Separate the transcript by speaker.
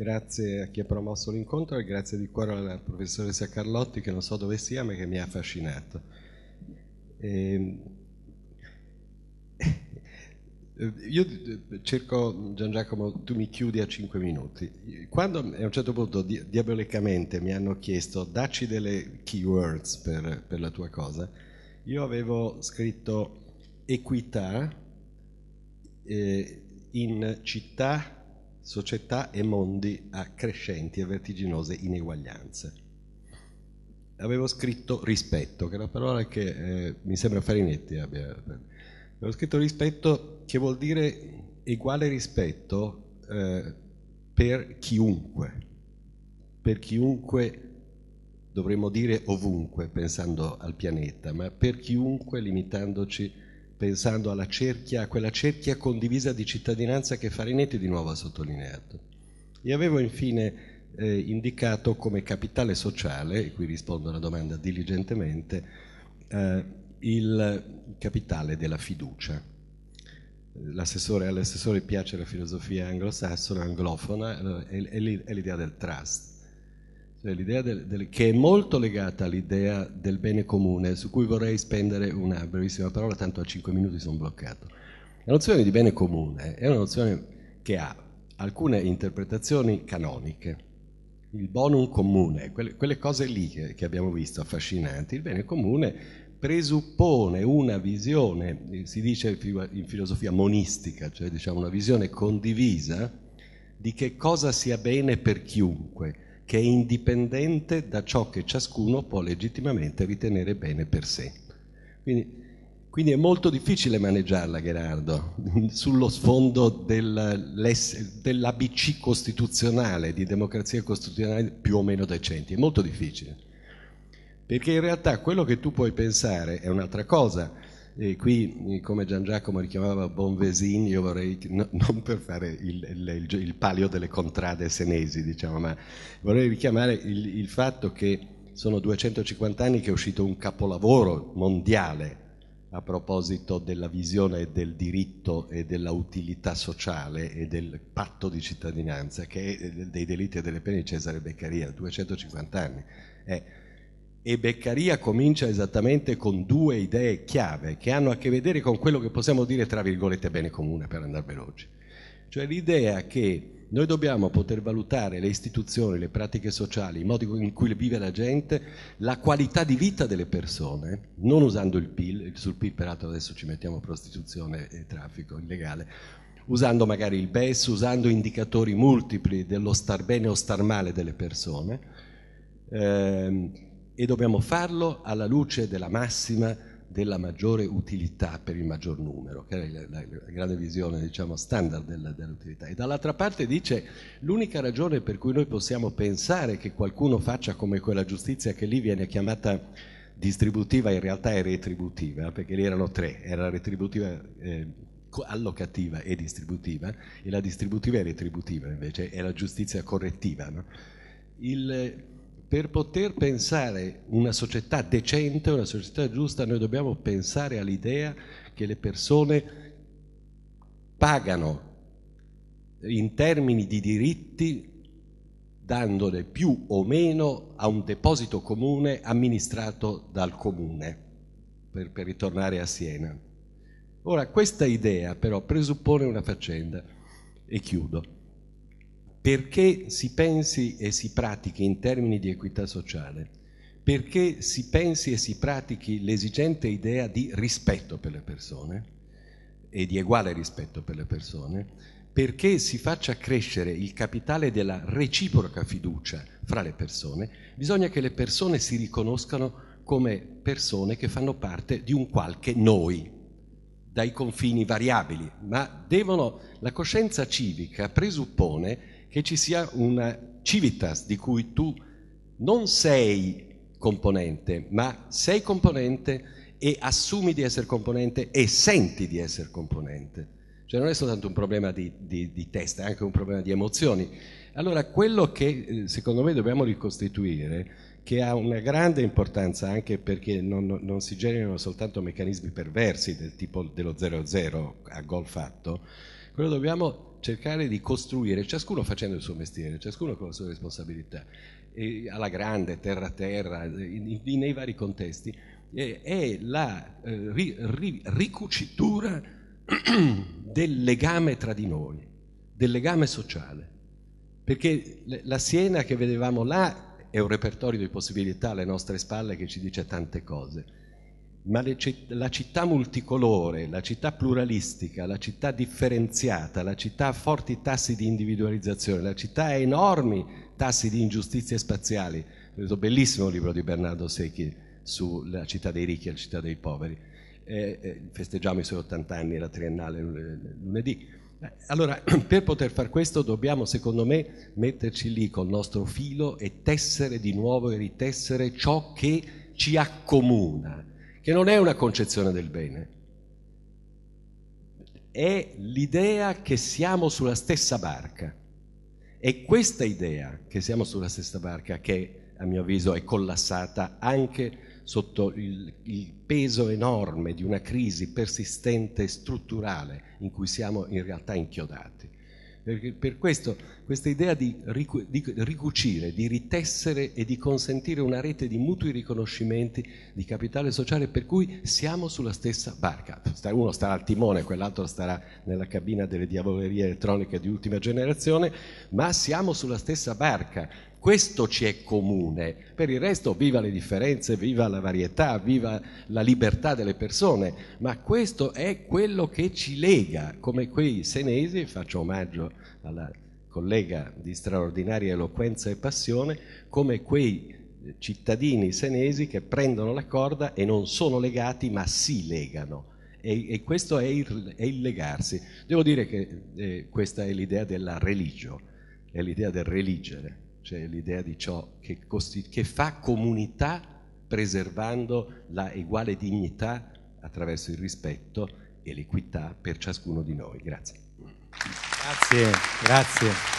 Speaker 1: Grazie a chi ha promosso l'incontro e grazie di cuore alla professoressa Carlotti che non so dove sia ma che mi ha affascinato. E... Ehm, io eh, cerco, Gian Giacomo, tu mi chiudi a 5 minuti. Quando a un certo punto diabolicamente mi hanno chiesto dacci delle keywords per, per la tua cosa, io avevo scritto equità eh, in città società e mondi a crescenti e vertiginose ineguaglianze. Avevo scritto rispetto, che è una parola che eh, mi sembra Farinetti abbia... Avevo scritto rispetto che vuol dire uguale rispetto eh, per chiunque, per chiunque dovremmo dire ovunque pensando al pianeta, ma per chiunque limitandoci a pensando alla cerchia, a quella cerchia condivisa di cittadinanza che Farinetti di nuovo ha sottolineato. E avevo infine eh, indicato come capitale sociale, e qui rispondo alla domanda diligentemente, eh, il capitale della fiducia. L'assessore, all'assessore piace la filosofia anglosassona, anglofona, eh, è, è l'idea del trust. Cioè, l'idea del, del, che è molto legata all'idea del bene comune, su cui vorrei spendere una brevissima parola, tanto a 5 minuti sono bloccato. La nozione di bene comune è una nozione che ha alcune interpretazioni canoniche. Il bonum comune, quelle, quelle cose lì che, che abbiamo visto affascinanti, il bene comune presuppone una visione, si dice in filosofia monistica, cioè diciamo una visione condivisa di che cosa sia bene per chiunque che è indipendente da ciò che ciascuno può legittimamente ritenere bene per sé. Quindi, quindi è molto difficile maneggiarla, Gerardo, sullo sfondo del, dell'ABC costituzionale, di democrazia costituzionale più o meno decenti. È molto difficile. Perché in realtà quello che tu puoi pensare è un'altra cosa e qui, eh, come Gian Giacomo richiamava Bonvesin, io vorrei, no, non per fare il, il, il, palio delle contrade senesi, diciamo, ma vorrei richiamare il, il fatto che sono 250 anni che è uscito un capolavoro mondiale a proposito della visione del diritto e della utilità sociale e del patto di cittadinanza, che è eh, dei delitti e delle pene di Cesare Beccaria, 250 anni. È e Beccaria comincia esattamente con due idee chiave che hanno a che vedere con quello che possiamo dire tra virgolette bene comune per andare veloce. Cioè l'idea che noi dobbiamo poter valutare le istituzioni, le pratiche sociali, i modi in cui vive la gente, la qualità di vita delle persone, non usando il PIL, sul PIL peraltro adesso ci mettiamo prostituzione e traffico illegale, usando magari il BES, usando indicatori multipli dello star bene o star male delle persone. Ehm, e dobbiamo farlo alla luce della massima della maggiore utilità per il maggior numero, che è la, la, la grande visione diciamo, standard della, dell'utilità. E dall'altra parte dice l'unica ragione per cui noi possiamo pensare che qualcuno faccia come quella giustizia che lì viene chiamata distributiva, in realtà è retributiva, perché lì erano tre, era retributiva. Eh, allocativa e distributiva e la distributiva è retributiva invece è la giustizia correttiva. No? Il, per poter pensare una società decente, una società giusta, noi dobbiamo pensare all'idea che le persone pagano in termini di diritti dandone più o meno a un deposito comune amministrato dal comune, per, per ritornare a Siena. Ora, questa idea però presuppone una faccenda, e chiudo perché si pensi e si pratichi in termini di equità sociale, perché si pensi e si pratichi l'esigente idea di rispetto per le persone e di uguale rispetto per le persone, perché si faccia crescere il capitale della reciproca fiducia fra le persone, bisogna che le persone si riconoscano come persone che fanno parte di un qualche noi, dai confini variabili, ma devono, la coscienza civica presuppone che ci sia una civitas di cui tu non sei componente, ma sei componente e assumi di essere componente e senti di essere componente. Cioè non è soltanto un problema di, di, di testa, è anche un problema di emozioni. Allora quello che eh, secondo me dobbiamo ricostituire che ha una grande importanza anche perché non, non, si generano soltanto meccanismi perversi del tipo dello 0-0 a gol fatto, quello dobbiamo cercare di costruire, ciascuno facendo il suo mestiere, ciascuno con la sua responsabilità, alla grande, terra a terra, in, in, nei vari contesti, è la eh, ri, ri, ricucitura del legame tra di noi, del legame sociale. Perché la Siena che vedevamo là è un repertorio di possibilità alle nostre spalle che ci dice tante cose ma citt- la città multicolore, la città pluralistica, la città differenziata, la città a forti tassi di individualizzazione, la città a enormi tassi di ingiustizie spaziali. Ho bellissimo libro di Bernardo Secchi sulla città dei ricchi e la città dei poveri. Eh, eh, festeggiamo i suoi 80 anni, la triennale eh, lunedì. Eh, allora, per poter far questo dobbiamo, secondo me, metterci lì col nostro filo e tessere di nuovo e ritessere ciò che ci accomuna che non è una concezione del bene, è l'idea che siamo sulla stessa barca. E questa idea che siamo sulla stessa barca, che a mio avviso è collassata anche sotto il, il, peso enorme di una crisi persistente e strutturale in cui siamo in realtà inchiodati per questo questa idea di, ricu- di ricucire, di ritessere e di consentire una rete di mutui riconoscimenti di capitale sociale per cui siamo sulla stessa barca. Uno starà al timone, quell'altro starà nella cabina delle diavolerie elettroniche di ultima generazione, ma siamo sulla stessa barca questo ci è comune. Per il resto viva le differenze, viva la varietà, viva la libertà delle persone, ma questo è quello che ci lega, come quei senesi, faccio omaggio alla collega di straordinaria eloquenza e passione, come quei cittadini senesi che prendono la corda e non sono legati ma si legano. E, e questo è il, è il, legarsi. Devo dire che eh, questa è l'idea della religio, è l'idea del religere cioè l'idea di ciò che, costi- che fa comunità preservando la uguale dignità attraverso il rispetto e l'equità per ciascuno di noi. Grazie. Grazie, grazie.